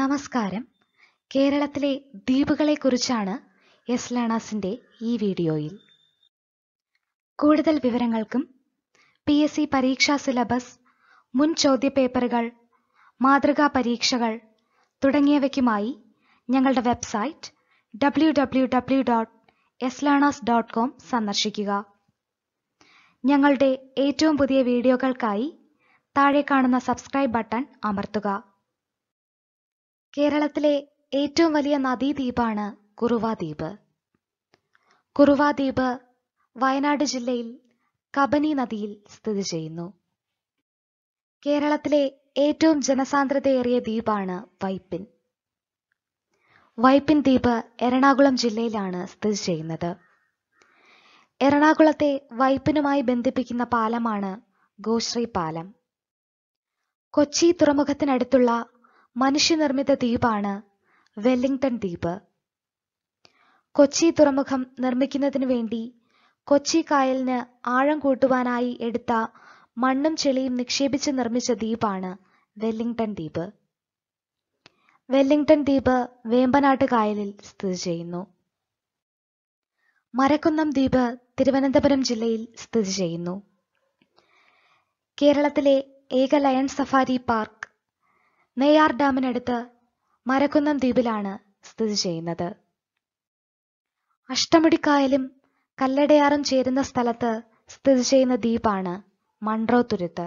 നമസ്കാരം കേരളത്തിലെ ദ്വീപുകളെക്കുറിച്ചാണ് എസ് ലേണാസിന്റെ ഈ വീഡിയോയിൽ കൂടുതൽ വിവരങ്ങൾക്കും പി എസ് സി പരീക്ഷാ സിലബസ് മുൻ ചോദ്യപേപ്പറുകൾ മാതൃകാ പരീക്ഷകൾ തുടങ്ങിയവയ്ക്കുമായി ഞങ്ങളുടെ website W dot S learners dot com സന്ദർശിക്കുക ഞങ്ങളുടെ ഏറ്റവും പുതിയ വീഡിയോകൾക്കായി താഴെ കാണുന്ന സബ്സ്ക്രൈബ് ബട്ടൺ അമർത്തുക കേരളത്തിലെ ഏറ്റവും വലിയ നദീദ്വീപാണ് കുറുവാദ്വീപ് കുറുവാദ്വീപ് വയനാട് ജില്ലയിൽ കബനി നദിയിൽ സ്ഥിതി ചെയ്യുന്നു കേരളത്തിലെ ഏറ്റവും ജനസാന്ദ്രതയേറിയ ദ്വീപാണ് വൈപ്പിൻ വൈപ്പിൻ ദ്വീപ് എറണാകുളം ജില്ലയിലാണ് സ്ഥിതി ചെയ്യുന്നത് എറണാകുളത്തെ വൈപ്പിനുമായി ബന്ധിപ്പിക്കുന്ന പാലമാണ് ഗോശ്രീ പാലം കൊച്ചി തുറമുഖത്തിനടുത്തുള്ള മനുഷ്യനിർമ്മിത ദ്വീപാണ് വെല്ലിംഗ്ടൺ ദ്വീപ് കൊച്ചി തുറമുഖം നിർമ്മിക്കുന്നതിന് വേണ്ടി കൊച്ചി കായലിന് ആഴം കൂട്ടുവാനായി എടുത്ത മണ്ണും ചെളിയും നിക്ഷേപിച്ച് നിർമ്മിച്ച ദ്വീപാണ് വെല്ലിംഗ്ടൺ ദ്വീപ് വെല്ലിംഗ്ടൺ ദ്വീപ് വേമ്പനാട്ട് കായലിൽ സ്ഥിതി ചെയ്യുന്നു മരക്കുന്നം ദ്വീപ് തിരുവനന്തപുരം ജില്ലയിൽ സ്ഥിതി ചെയ്യുന്നു കേരളത്തിലെ ഏക ലയൺ സഫാരി പാർക്ക് നെയ്യാർ ഡാമിനടുത്ത് മരക്കുന്നം ദ്വീപിലാണ് സ്ഥിതി ചെയ്യുന്നത് അഷ്ടമുടിക്കായലും കല്ലടയാറും ചേരുന്ന സ്ഥലത്ത് സ്ഥിതി ചെയ്യുന്ന ദ്വീപാണ് തുരുത്ത്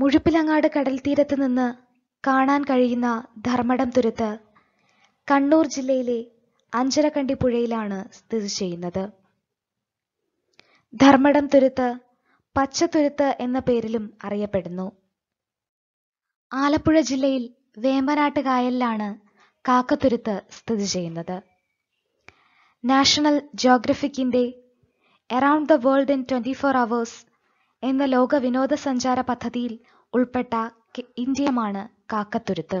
മുഴുപ്പിലങ്ങാട് കടൽ തീരത്ത് നിന്ന് കാണാൻ കഴിയുന്ന ധർമ്മടം തുരുത്ത് കണ്ണൂർ ജില്ലയിലെ അഞ്ചരക്കണ്ടി പുഴയിലാണ് സ്ഥിതി ചെയ്യുന്നത് ധർമ്മടം തുരുത്ത് തുരുത്ത് എന്ന പേരിലും അറിയപ്പെടുന്നു ആലപ്പുഴ ജില്ലയിൽ വേമ്പനാട്ട് കായലിലാണ് കാക്കത്തുരുത്ത് സ്ഥിതി ചെയ്യുന്നത് നാഷണൽ ജോഗ്രഫിക്കിൻ്റെ around the world in twenty four hours എന്ന ലോക വിനോദസഞ്ചാര പദ്ധതിയിൽ ഉൾപ്പെട്ട ഇന്ത്യമാണ് കാക്കത്തുരുത്ത്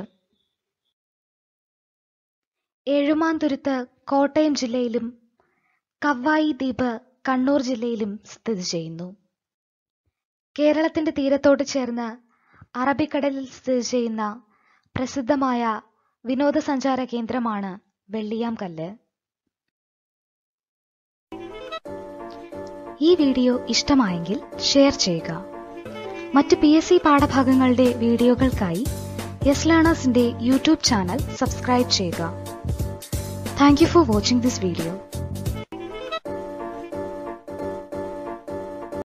തുരുത്ത് കോട്ടയം ജില്ലയിലും കവ്വായി ദ്വീപ് കണ്ണൂർ ജില്ലയിലും സ്ഥിതി ചെയ്യുന്നു കേരളത്തിന്റെ തീരത്തോട് ചേർന്ന് അറബിക്കടലിൽ സ്ഥിതി ചെയ്യുന്ന പ്രസിദ്ധമായ വിനോദസഞ്ചാര കേന്ദ്രമാണ് വെള്ളിയാം കല്ല് ഈ വീഡിയോ ഇഷ്ടമായെങ്കിൽ ഷെയർ ചെയ്യുക മറ്റ് പി എസ് സി പാഠഭാഗങ്ങളുടെ വീഡിയോകൾക്കായി യെസ് ലേണേഴ്സിന്റെ യൂട്യൂബ് ചാനൽ സബ്സ്ക്രൈബ് ചെയ്യുക thank you for watching this video